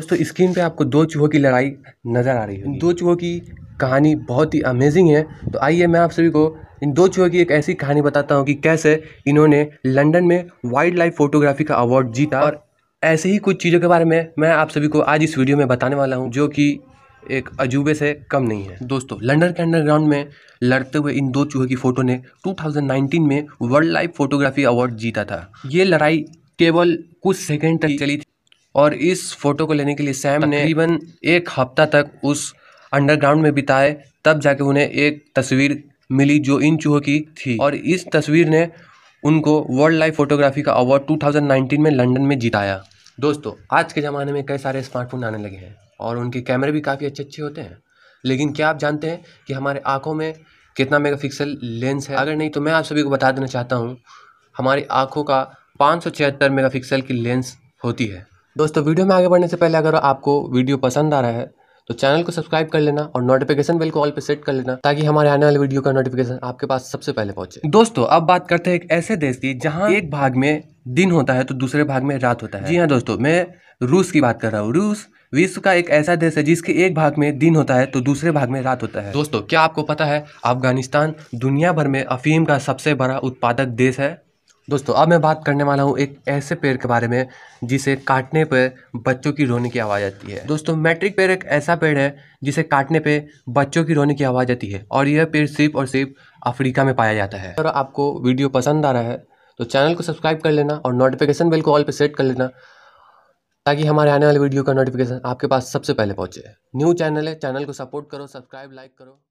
दोस्तों स्क्रीन पे आपको दो चूहों की लड़ाई नज़र आ रही है दो चूहों की कहानी बहुत ही अमेजिंग है तो आइए मैं आप सभी को इन दो चूहों की एक ऐसी कहानी बताता हूँ कि कैसे इन्होंने लंदन में वाइल्ड लाइफ फोटोग्राफी का अवार्ड जीता और ऐसे ही कुछ चीज़ों के बारे में मैं आप सभी को आज इस वीडियो में बताने वाला हूँ जो कि एक अजूबे से कम नहीं है दोस्तों लंदन के अंडरग्राउंड में लड़ते हुए इन दो चूहों की फ़ोटो ने 2019 में वर्ल्ड लाइफ फोटोग्राफी अवार्ड जीता था ये लड़ाई केवल कुछ सेकेंड तक चली थी और इस फोटो को लेने के लिए सैम ने तकरीबन एक हफ्ता तक उस अंडरग्राउंड में बिताए तब जाके उन्हें एक तस्वीर मिली जो इन चूहों की थी और इस तस्वीर ने उनको वर्ल्ड लाइफ फोटोग्राफी का अवार्ड 2019 में लंदन में जिताया दोस्तों आज के ज़माने में कई सारे स्मार्टफोन आने लगे हैं और उनके कैमरे भी काफ़ी अच्छे अच्छे होते हैं लेकिन क्या आप जानते हैं कि हमारे आँखों में कितना मेगा लेंस है अगर नहीं तो मैं आप सभी को बता देना चाहता हूँ हमारी आँखों का पाँच सौ की लेंस होती है दोस्तों वीडियो में आगे बढ़ने से पहले अगर आपको वीडियो पसंद आ रहा है तो चैनल को सब्सक्राइब कर लेना और नोटिफिकेशन बेल को ऑल पे सेट कर लेना ताकि हमारे आने वाले वीडियो का नोटिफिकेशन आपके पास सबसे पहले पहुंचे दोस्तों अब बात करते हैं एक ऐसे देश की जहां एक भाग में दिन होता है तो दूसरे भाग में रात होता है जी हाँ दोस्तों मैं रूस की बात कर रहा हूँ रूस विश्व का एक ऐसा देश है जिसके एक भाग में दिन होता है तो दूसरे भाग में रात होता है दोस्तों क्या आपको पता है अफगानिस्तान दुनिया भर में अफीम का सबसे बड़ा उत्पादक देश है दोस्तों अब मैं बात करने वाला हूँ एक ऐसे पेड़ के बारे में जिसे काटने पर बच्चों की रोने की आवाज़ आती है दोस्तों मैट्रिक पेड़ एक ऐसा पेड़ है जिसे काटने पर बच्चों की रोने की आवाज़ आती है और यह पेड़ सिर्फ और सिर्फ अफ्रीका में पाया जाता है अगर आपको वीडियो पसंद आ रहा है तो चैनल को सब्सक्राइब कर लेना और नोटिफिकेशन बिल को ऑल पर सेट कर लेना ताकि हमारे आने वाले वीडियो का नोटिफिकेशन आपके पास सबसे पहले पहुँचे न्यू चैनल है चैनल को सपोर्ट करो सब्सक्राइब लाइक करो